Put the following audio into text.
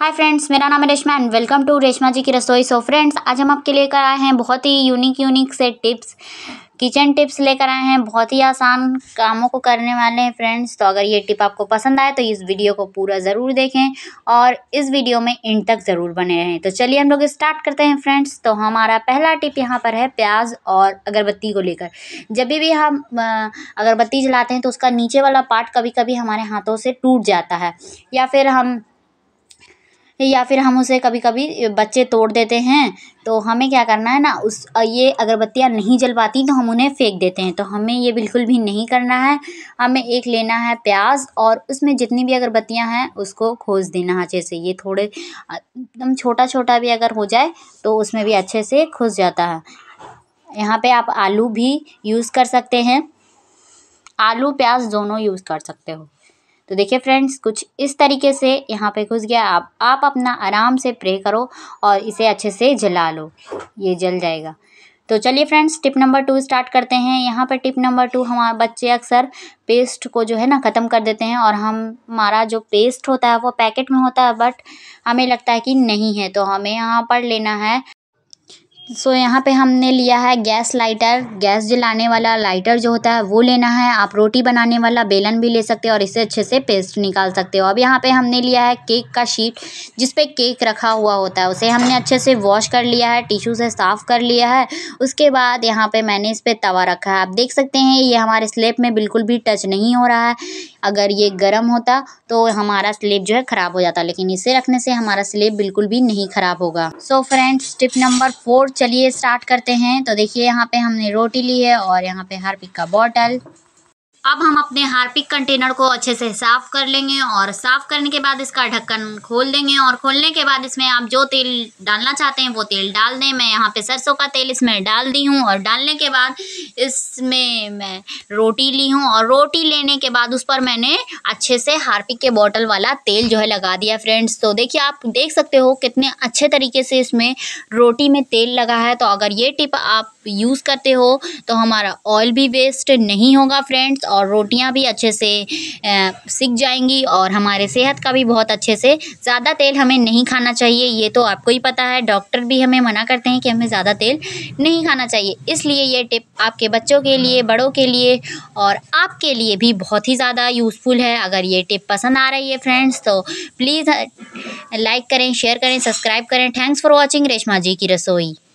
hi friends मेरा नाम है Reshma and welcome to Reshma ji की रसोई सो फ्रेंड्स आज हम आपके लेकर आए हैं बहुत ही यूनिक यूनिक से टिप्स किचन टिप्स लेकर आए हैं बहुत ही आसान कामों को करने वाले हैं फ्रेंड्स तो अगर ये टिप आपको पसंद आए तो इस वीडियो को पूरा ज़रूर देखें और इस वीडियो में इन तक ज़रूर बने रहें तो चलिए हम लोग स्टार्ट करते हैं फ्रेंड्स तो हमारा पहला टिप यहाँ पर है प्याज और अगरबत्ती को लेकर जब भी हम अगरबत्ती जलाते हैं तो उसका नीचे वाला पार्ट कभी कभी हमारे हाथों से टूट जाता है या फिर हम या फिर हम उसे कभी कभी बच्चे तोड़ देते हैं तो हमें क्या करना है ना उस ये अगरबत्तियाँ नहीं जल पाती तो हम उन्हें फेंक देते हैं तो हमें ये बिल्कुल भी नहीं करना है हमें एक लेना है प्याज और उसमें जितनी भी अगरबत्तियाँ हैं उसको खोज देना अच्छे से ये थोड़े एकदम छोटा छोटा भी अगर हो जाए तो उसमें भी अच्छे से खुस जाता है यहाँ पर आप आलू भी यूज़ कर सकते हैं आलू प्याज दोनों यूज़ कर सकते हो तो देखिए फ्रेंड्स कुछ इस तरीके से यहाँ पे घुस गया आप आप अपना आराम से प्रे करो और इसे अच्छे से जला लो ये जल जाएगा तो चलिए friends tip number two start करते हैं यहाँ पर टिप नंबर टू हमारे बच्चे अक्सर पेस्ट को जो है ना ख़त्म कर देते हैं और हम हमारा जो पेस्ट होता है वो पैकेट में होता है बट हमें लगता है कि नहीं है तो हमें यहाँ पर लेना है सो यहाँ पे हमने लिया है गैस लाइटर गैस जलाने वाला लाइटर जो होता है वो लेना है आप रोटी बनाने वाला बेलन भी ले सकते हो और इसे अच्छे से पेस्ट निकाल सकते हो अब यहाँ पे हमने लिया है केक का शीट जिस पे केक रखा हुआ होता है उसे हमने अच्छे से वॉश कर लिया है टिशू से साफ़ कर लिया है उसके बाद यहाँ पर मैंने इस पर तवा रखा है आप देख सकते हैं ये हमारे स्लेब में बिल्कुल भी टच नहीं हो रहा है अगर ये गर्म होता तो हमारा स्लेब जो है ख़राब हो जाता लेकिन इसे रखने से हमारा स्लेब बिल्कुल भी नहीं ख़राब होगा so friends tip number four चलिए स्टार्ट करते हैं तो देखिए यहाँ पे हमने रोटी ली है और यहाँ पे हार्पिक का बॉटल अब हम अपने हार्पिक कंटेनर को अच्छे से साफ़ कर लेंगे और साफ़ करने के बाद इसका ढक्कन खोल देंगे और खोलने के बाद इसमें आप जो तेल डालना चाहते हैं वो तेल डाल दें मैं यहाँ पे सरसों का तेल इसमें डाल दी हूँ और डालने के बाद इसमें मैं रोटी ली हूँ और रोटी लेने के बाद उस पर मैंने अच्छे से हार्पिक के बॉटल वाला तेल जो है लगा दिया फ्रेंड्स तो देखिए आप देख सकते हो कितने अच्छे तरीके से इसमें रोटी में तेल लगा है तो अगर ये टिप आप यूज़ करते हो तो हमारा ऑयल भी वेस्ट नहीं होगा फ्रेंड्स और रोटियां भी अच्छे से सीख जाएंगी और हमारे सेहत का भी बहुत अच्छे से ज़्यादा तेल हमें नहीं खाना चाहिए ये तो आपको ही पता है डॉक्टर भी हमें मना करते हैं कि हमें ज़्यादा तेल नहीं खाना चाहिए इसलिए ये टिप आपके बच्चों के लिए बड़ों के लिए और आपके लिए भी बहुत ही ज़्यादा यूज़फुल है अगर ये टिप पसंद आ रही है फ्रेंड्स तो प्लीज़ लाइक करें शेयर करें सब्सक्राइब करें thanks for watching Reshma ji की रसोई